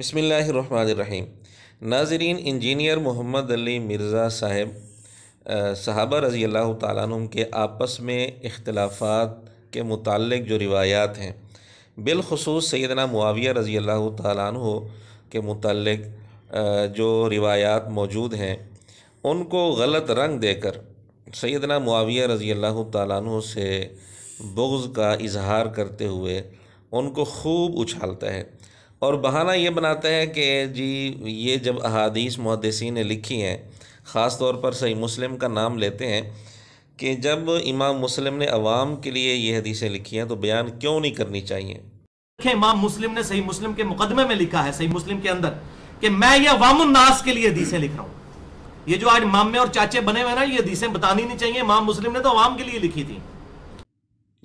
बसमीम नाजरीन इंजीनियर मोहम्मद अली मिर्ज़ा साहब साहबा रज़ी अल्लाह तुम के आपस में इख्तलाफात के मुतल जो रिवायात हैं बिलखसूस सैदना मुआविया रज़ी अल्लाह तु के मुतल जो रिवायात मौजूद हैं उनको गलत रंग देकर सैदना मुआविया रज़ी अल्लाह तु से बुग़ का इजहार करते हुए उनको खूब उछालता है और बहाना ये बनाते हैं कि जी ये जब अहादीस मुहदसी ने लिखी हैं ख़ास तौर पर सही मुस्लिम का नाम लेते हैं कि जब इमाम मुस्लिम ने अवाम के लिए ये हदीसें लिखी हैं तो बयान क्यों नहीं करनी चाहिए इमाम मुस्लिम ने सही मुस्लिम के मुकदमे में लिखा है सही मुस्लिम के अंदर कि मैं ये वामुन्नास के लिए हदीसें लिख रहा हूँ ये जो आज मामे और चाचे बने हुए ना ये हदीसें बतानी नहीं चाहिए इमाम मुस्लिम ने तो अवाम के लिए लिखी थी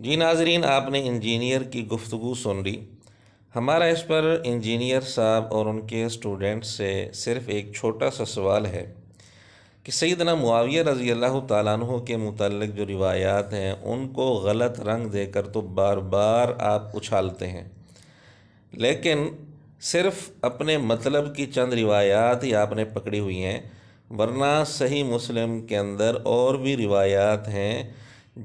जी नाजरीन आपने इंजीनियर की गुफ्तु सुन ली हमारा इस पर इंजीनियर साहब और उनके स्टूडेंट से सिर्फ़ एक छोटा सा सवाल है कि सईदना मुआविया रज़ी अल्लाह तु के मतलब जो रिवायात हैं उनको गलत रंग देकर तो बार बार आप उछालते हैं लेकिन सिर्फ़ अपने मतलब की चंद रिवायात ही आपने पकड़ी हुई हैं वरना सही मुस्लिम के अंदर और भी रिवायात हैं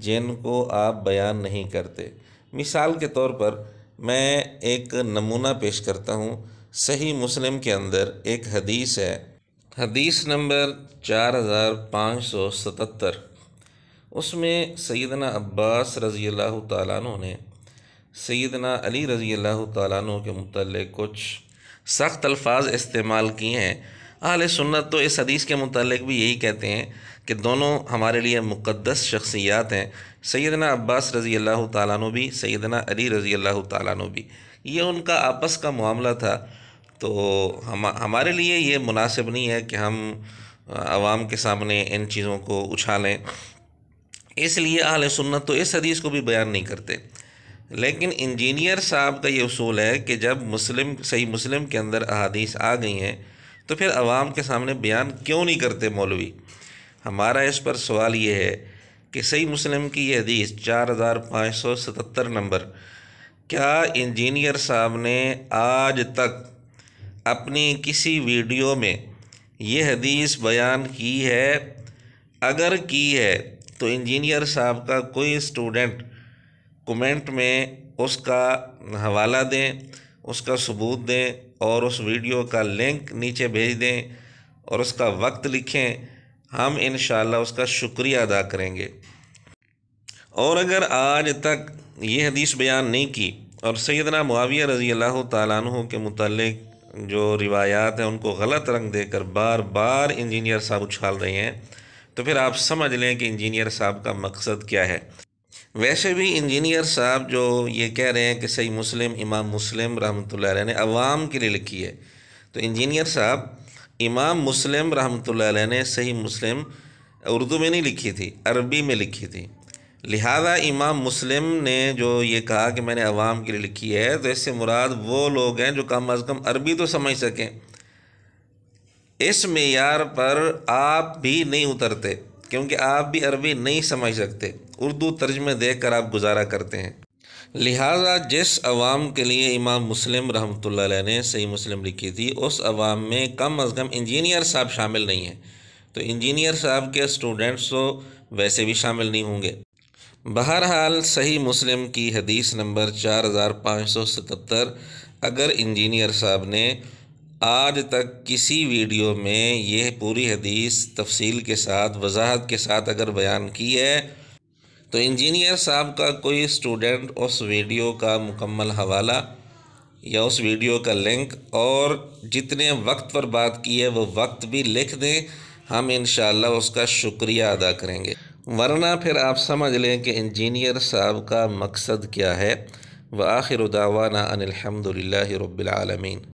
जिनको आप बयान नहीं करते मिसाल के तौर पर मैं एक नमूना पेश करता हूँ सही मुस्लिम के अंदर एक हदीस है हदीस नंबर चार हज़ार पाँच सौ सतहत्तर उसमें सैदना अब्बास रज़ी अल्लाह तु ने सैदना अली रज़ी अल्लाह तु के मतलब कुछ सख्त अल्फाज इस्तेमाल किए हैं अहल सुन्नत तो इस हदीस के मतलब भी यही कहते हैं कि दोनों हमारे लिए मुक़दस शख्सियात हैं सैदना अब्बास रज़ी अल्लाह तु भी सैदना अली रज़ी अल्लाह तु भी ये उनका आपस का मामला था तो हम हमारे लिए ये मुनासिब नहीं है कि हम आवाम के सामने इन चीज़ों को उछालें इसलिए अहल सुन्नत तो इस हदीस को भी बयान नहीं करते लेकिन इंजीनियर साहब का ये असूल है कि जब मुस्लिम सही मुस्लिम के अंदर अदीस आ गई हैं तो फिर अवाम के सामने बयान क्यों नहीं करते मौलवी हमारा इस पर सवाल ये है कि सही मुस्लिम की यह हदीस चार हज़ार पाँच सौ सतहत्तर नंबर क्या इंजीनियर साहब ने आज तक अपनी किसी वीडियो में यह हदीस बयान की है अगर की है तो इंजीनियर साहब का कोई स्टूडेंट कमेंट में उसका हवाला दें उसका सबूत दें और उस वीडियो का लिंक नीचे भेज दें और उसका वक्त लिखें हम इन उसका शुक्रिया अदा करेंगे और अगर आज तक ये हदीस बयान नहीं की और सैदना मुआविया रज़ी अल्लाह तु के मतलब जो रिवायात हैं उनको गलत रंग देकर बार बार इंजीनियर साहब उछाल रहे हैं तो फिर आप समझ लें कि इंजीनियर साहब का मकसद क्या है वैसे भी इंजीनियर साहब जो ये कह रहे हैं कि सही मुस्लिम इमाम मुस्लिम रहमत ने अवाम के लिए लिखी है तो इंजीनियर साहब इमाम मुस्लिम रहमत ने सही मुस्लिम उर्दू में नहीं लिखी थी अरबी में लिखी थी लिहाजा इमाम मुस्लिम ने जो ये कहा कि मैंने अवाम के लिए लिखी है तो इससे मुराद वो लोग हैं जो कम अज़ कम अरबी तो समझ सकें इस मैार पर आप भी नहीं उतरते क्योंकि आप भी अरबी नहीं समझ सकते उर्दू तर्जमे देख कर आप गुजारा करते हैं लिहाजा जिस अवाम के लिए इमाम मुस्लिम रहमत ने सही मुस्लिम लिखी थी उस अवाम में कम अज़ कम इंजीनियर साहब शामिल नहीं हैं तो इंजीनियर साहब के स्टूडेंट्स तो वैसे भी शामिल नहीं होंगे बहरहाल सही मुस्लिम की हदीस नंबर चार हज़ार पाँच सौ सतहत्तर अगर इंजीनियर साहब ने आज तक किसी वीडियो में यह पूरी हदीस तफसील के साथ वजाहत के साथ अगर बयान की है तो इंजीनियर साहब का कोई स्टूडेंट उस वीडियो का मुकम्मल हवाला या उस वीडियो का लिंक और जितने वक्त पर बात की है वो वक्त भी लिख दें हम इन उसका शुक्रिया अदा करेंगे वरना फिर आप समझ लें कि इंजीनियर साहब का मकसद क्या है व आखिर उदावाना अनिलहमदिल्ला रबालमीन